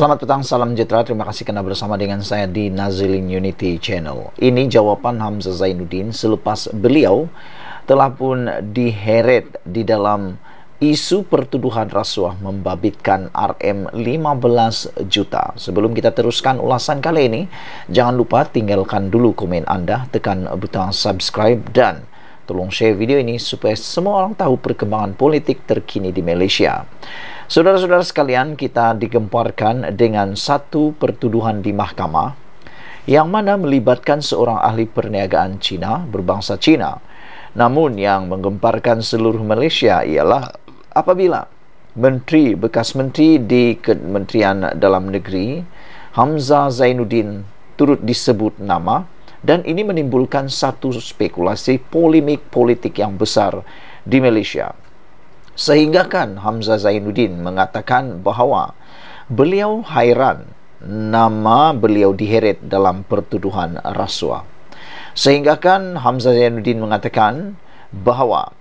Selamat petang, salam sejahtera. Terima kasih kerana bersama dengan saya di Nazilin Unity Channel. Ini jawapan Hamzah Zainuddin selepas beliau telah pun diheret di dalam isu pertuduhan rasuah membabitkan RM15 juta. Sebelum kita teruskan ulasan kali ini, jangan lupa tinggalkan dulu komen anda, tekan butang subscribe dan tolong share video ini supaya semua orang tahu perkembangan politik terkini di Malaysia. Saudara-saudara sekalian, kita digemparkan dengan satu pertuduhan di mahkamah yang mana melibatkan seorang ahli perniagaan Cina berbangsa Cina. Namun yang menggemparkan seluruh Malaysia ialah apabila menteri bekas menteri di Kementerian Dalam Negeri Hamzah Zainuddin turut disebut nama dan ini menimbulkan satu spekulasi polemik politik yang besar di Malaysia. Sehinggakan Hamzah Zainuddin mengatakan bahawa beliau hairan nama beliau diheret dalam pertuduhan rasuah. Sehinggakan Hamzah Zainuddin mengatakan bahawa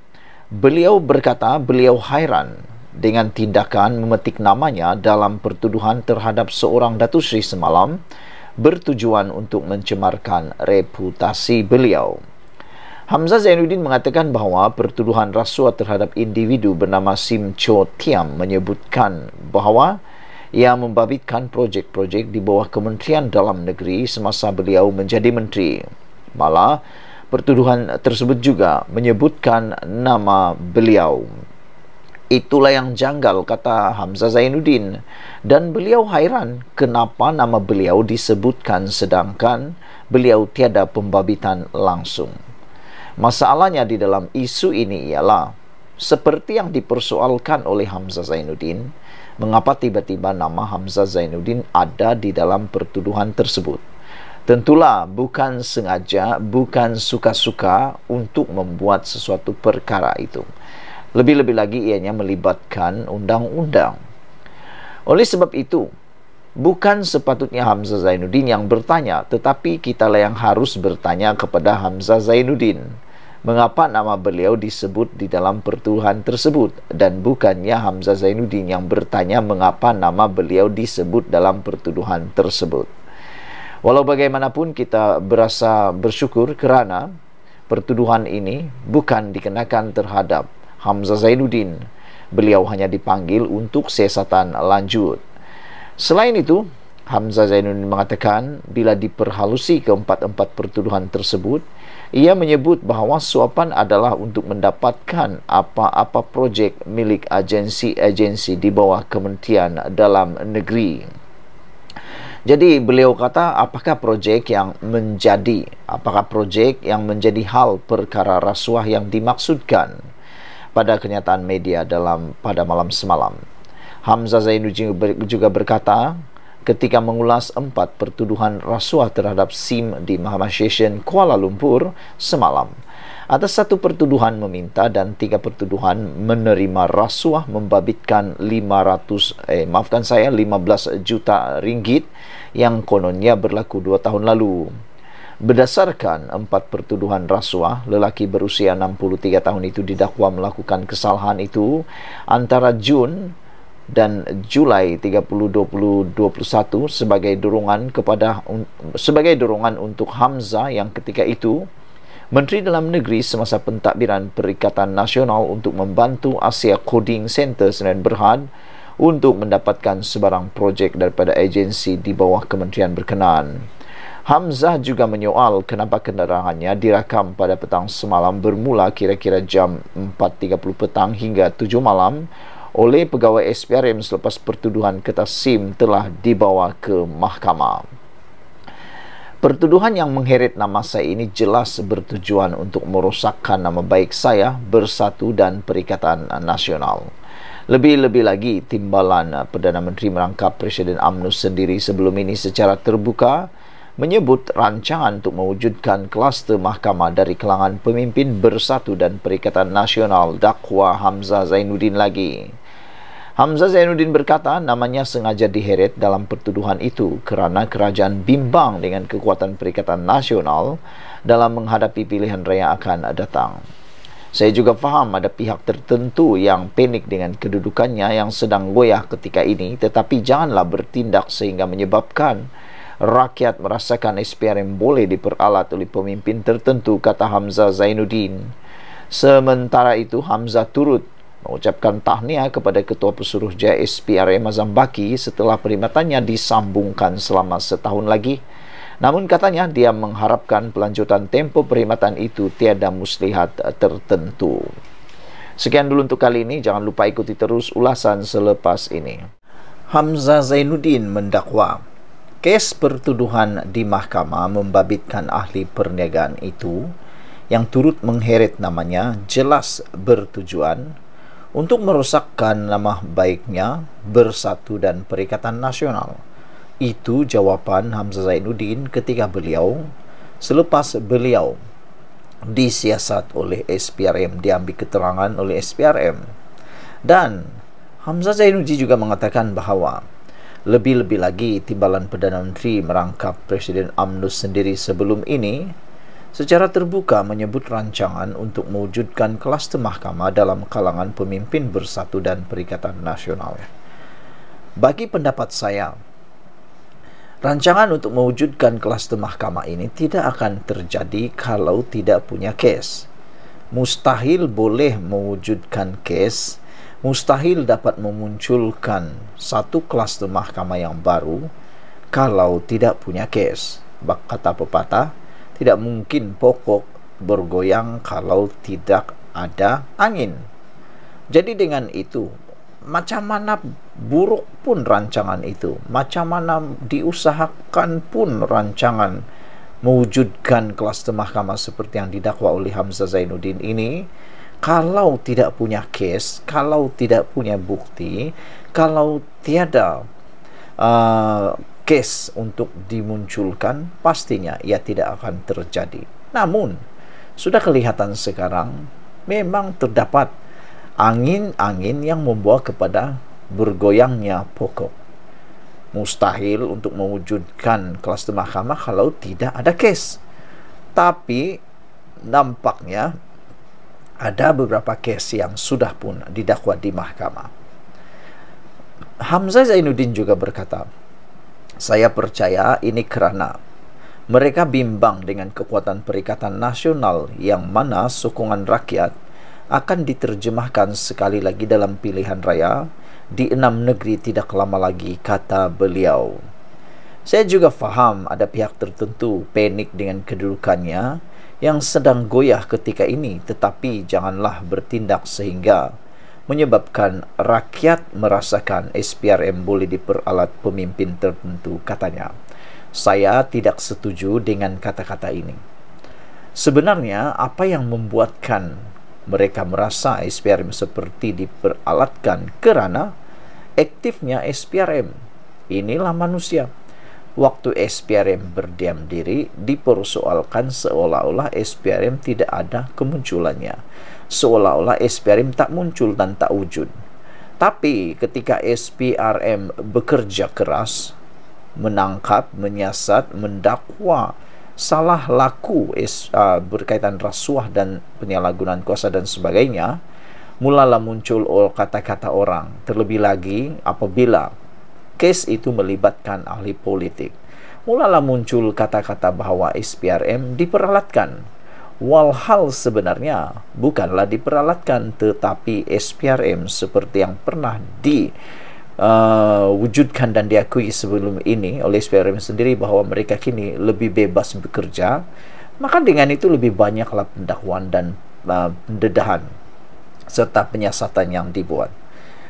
beliau berkata beliau hairan dengan tindakan memetik namanya dalam pertuduhan terhadap seorang Datu Sri semalam bertujuan untuk mencemarkan reputasi beliau. Hamzah Zainuddin mengatakan bahawa pertuduhan rasuah terhadap individu bernama Sim Cho Tiam menyebutkan bahawa ia membabitkan projek-projek di bawah Kementerian Dalam Negeri semasa beliau menjadi menteri. Malah, pertuduhan tersebut juga menyebutkan nama beliau. Itulah yang janggal kata Hamzah Zainuddin dan beliau hairan kenapa nama beliau disebutkan sedangkan beliau tiada pembabitan langsung. Masalahnya di dalam isu ini ialah seperti yang dipersoalkan oleh Hamzah Zainuddin, mengapa tiba-tiba nama Hamzah Zainuddin ada di dalam pertuduhan tersebut? Tentulah bukan sengaja, bukan suka-suka untuk membuat sesuatu perkara itu. Lebih-lebih lagi ianya melibatkan undang-undang. Oleh sebab itu, Bukan sepatutnya Hamzah Zainuddin yang bertanya, tetapi kitalah yang harus bertanya kepada Hamzah Zainuddin. Mengapa nama beliau disebut di dalam pertuhan tersebut dan bukannya Hamzah Zainuddin yang bertanya mengapa nama beliau disebut dalam pertuduhan tersebut. Walau bagaimanapun kita berasa bersyukur kerana pertuduhan ini bukan dikenakan terhadap Hamzah Zainuddin. Beliau hanya dipanggil untuk sesatan lanjut. Selain itu, Hamzah Zainuddin mengatakan bila diperhalusi keempat-empat pertuduhan tersebut, ia menyebut bahawa suapan adalah untuk mendapatkan apa-apa projek milik agensi-agensi di bawah kementerian dalam negeri. Jadi beliau kata apakah projek yang menjadi apakah projek yang menjadi hal perkara rasuah yang dimaksudkan pada kenyataan media dalam pada malam semalam. Hamzah Zainuddin juga berkata ketika mengulas empat pertuduhan rasuah terhadap SIM di Mahkamah Session Kuala Lumpur semalam. Atas satu pertuduhan meminta dan tiga pertuduhan menerima rasuah membabitkan 500 eh maafkan saya 15 juta ringgit yang kononnya berlaku dua tahun lalu. Berdasarkan empat pertuduhan rasuah, lelaki berusia 63 tahun itu didakwa melakukan kesalahan itu antara Jun dan Julai 30-2021 sebagai dorongan kepada sebagai dorongan untuk Hamzah yang ketika itu Menteri Dalam Negeri semasa pentadbiran Perikatan Nasional untuk membantu Asia Coding Center Senin Berhad untuk mendapatkan sebarang projek daripada agensi di bawah kementerian berkenaan. Hamzah juga menyoal kenapa kendaraannya dirakam pada petang semalam bermula kira-kira jam 4.30 petang hingga 7 malam oleh pegawai SPRM selepas pertuduhan kertas SIM telah dibawa ke mahkamah. Pertuduhan yang mengheret nama saya ini jelas bertujuan untuk merosakkan nama baik saya bersatu dan perikatan nasional. Lebih-lebih lagi, timbalan Perdana Menteri merangkap Presiden UMNO sendiri sebelum ini secara terbuka menyebut rancangan untuk mewujudkan kluster mahkamah dari kelangan pemimpin bersatu dan Perikatan Nasional dakwa Hamzah Zainuddin lagi. Hamzah Zainuddin berkata namanya sengaja diheret dalam pertuduhan itu kerana kerajaan bimbang dengan kekuatan Perikatan Nasional dalam menghadapi pilihan raya akan datang. Saya juga faham ada pihak tertentu yang panik dengan kedudukannya yang sedang goyah ketika ini tetapi janganlah bertindak sehingga menyebabkan rakyat merasakan SPRM boleh diperalat oleh pemimpin tertentu, kata Hamzah Zainuddin. Sementara itu, Hamzah turut mengucapkan tahniah kepada Ketua Pesuruh Jaya SPRM Azam Baki setelah perkhidmatannya disambungkan selama setahun lagi. Namun katanya dia mengharapkan pelanjutan tempo perkhidmatan itu tiada muslihat tertentu. Sekian dulu untuk kali ini, jangan lupa ikuti terus ulasan selepas ini. Hamzah Zainuddin mendakwa kes pertuduhan di mahkamah membabitkan ahli perniagaan itu yang turut mengheret namanya jelas bertujuan untuk merosakkan nama baiknya bersatu dan perikatan nasional. Itu jawapan Hamzah Zainuddin ketika beliau selepas beliau disiasat oleh SPRM diambil keterangan oleh SPRM dan Hamzah Zainuddin juga mengatakan bahawa lebih-lebih lagi timbalan Perdana Menteri merangkap Presiden UMNO sendiri sebelum ini secara terbuka menyebut rancangan untuk mewujudkan kelas kluster mahkamah dalam kalangan pemimpin bersatu dan perikatan nasional. Bagi pendapat saya, rancangan untuk mewujudkan kelas kluster mahkamah ini tidak akan terjadi kalau tidak punya kes. Mustahil boleh mewujudkan case mustahil dapat memunculkan satu kluster mahkamah yang baru kalau tidak punya kes. Bak kata pepatah, tidak mungkin pokok bergoyang kalau tidak ada angin. Jadi dengan itu, macam mana buruk pun rancangan itu, macam mana diusahakan pun rancangan mewujudkan kelas mahkamah seperti yang didakwa oleh Hamzah Zainuddin ini, kalau tidak punya case, kalau tidak punya bukti, kalau tiada uh, case untuk dimunculkan, pastinya ia tidak akan terjadi. Namun, sudah kelihatan sekarang memang terdapat angin-angin yang membawa kepada bergoyangnya pokok. Mustahil untuk mewujudkan kelas mahkamah kalau tidak ada case. Tapi nampaknya ada beberapa kes yang sudah pun didakwa di mahkamah. Hamzah Zainuddin juga berkata, saya percaya ini kerana mereka bimbang dengan kekuatan perikatan nasional yang mana sokongan rakyat akan diterjemahkan sekali lagi dalam pilihan raya di enam negeri tidak lama lagi, kata beliau. Saya juga faham ada pihak tertentu panik dengan kedudukannya, yang sedang goyah ketika ini, tetapi janganlah bertindak sehingga menyebabkan rakyat merasakan SPRM boleh diperalat pemimpin tertentu, katanya. Saya tidak setuju dengan kata-kata ini. Sebenarnya, apa yang membuatkan mereka merasa SPRM seperti diperalatkan kerana aktifnya SPRM. Inilah manusia waktu SPRM berdiam diri dipersoalkan seolah-olah SPRM tidak ada kemunculannya seolah-olah SPRM tak muncul dan tak wujud tapi ketika SPRM bekerja keras menangkap, menyiasat, mendakwa salah laku berkaitan rasuah dan penyalahgunaan kuasa dan sebagainya mulalah muncul kata-kata orang terlebih lagi apabila kes itu melibatkan ahli politik. Mulalah muncul kata-kata bahawa SPRM diperalatkan. Walhal sebenarnya bukanlah diperalatkan tetapi SPRM seperti yang pernah di Uh, wujudkan dan diakui sebelum ini oleh SPRM sendiri bahawa mereka kini lebih bebas bekerja maka dengan itu lebih banyaklah pendakwaan dan uh, pendedahan serta penyiasatan yang dibuat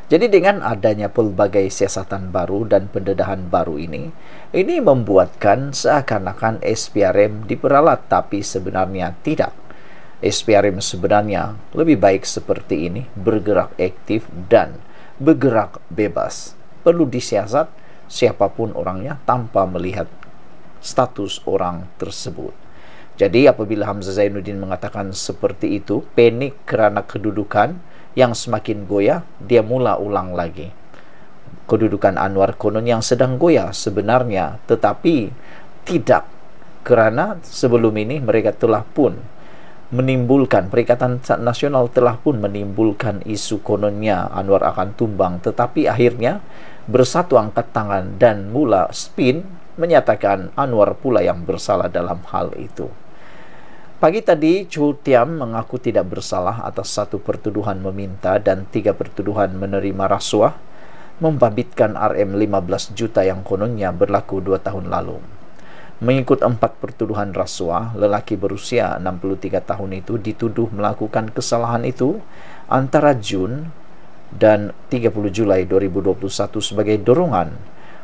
jadi dengan adanya pelbagai siasatan baru dan pendedahan baru ini, ini membuatkan seakan-akan SPRM diperalat tapi sebenarnya tidak. SPRM sebenarnya lebih baik seperti ini, bergerak aktif dan bergerak bebas. Perlu disiasat siapapun orangnya tanpa melihat status orang tersebut. Jadi apabila Hamzah Zainuddin mengatakan seperti itu, panik kerana kedudukan, yang semakin goyah, dia mula ulang lagi. Kedudukan Anwar konon yang sedang goyah sebenarnya, tetapi tidak kerana sebelum ini mereka telah pun menimbulkan Perikatan Nasional telah pun menimbulkan isu kononnya Anwar akan tumbang tetapi akhirnya bersatu angkat tangan dan mula spin menyatakan Anwar pula yang bersalah dalam hal itu Pagi tadi, Chu Tiam mengaku tidak bersalah atas satu pertuduhan meminta dan tiga pertuduhan menerima rasuah, membabitkan RM 15 juta yang kononnya berlaku dua tahun lalu. Mengikut empat pertuduhan rasuah, lelaki berusia 63 tahun itu dituduh melakukan kesalahan itu antara Jun dan 30 Julai 2021 sebagai dorongan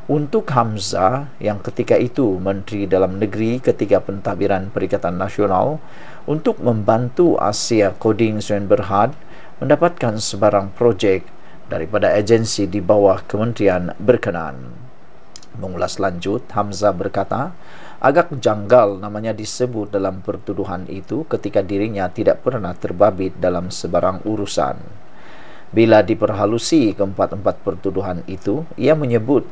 Untuk Hamzah yang ketika itu Menteri Dalam Negeri ketika pentadbiran Perikatan Nasional untuk membantu Asia Coding Swen Berhad mendapatkan sebarang projek daripada agensi di bawah kementerian berkenaan. Mengulas lanjut, Hamzah berkata, agak janggal namanya disebut dalam pertuduhan itu ketika dirinya tidak pernah terbabit dalam sebarang urusan. Bila diperhalusi keempat-empat pertuduhan itu, ia menyebut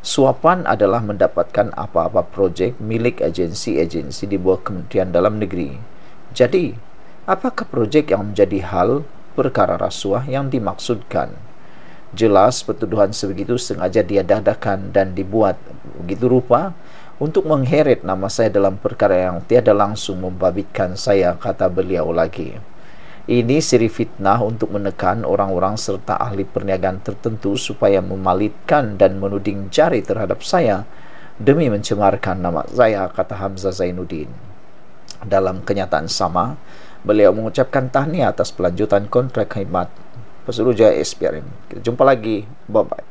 suapan adalah mendapatkan apa-apa projek milik agensi-agensi di bawah Kementerian Dalam Negeri. Jadi, apakah projek yang menjadi hal perkara rasuah yang dimaksudkan? Jelas pertuduhan sebegitu sengaja diadadakan dan dibuat begitu rupa untuk mengheret nama saya dalam perkara yang tiada langsung membabitkan saya, kata beliau lagi. Ini siri fitnah untuk menekan orang-orang serta ahli perniagaan tertentu supaya memalitkan dan menuding jari terhadap saya demi mencemarkan nama saya, kata Hamzah Zainuddin. Dalam kenyataan sama, beliau mengucapkan tahniah atas pelanjutan kontrak khidmat Pesuruh Jaya SPRM. Kita jumpa lagi. Bye-bye.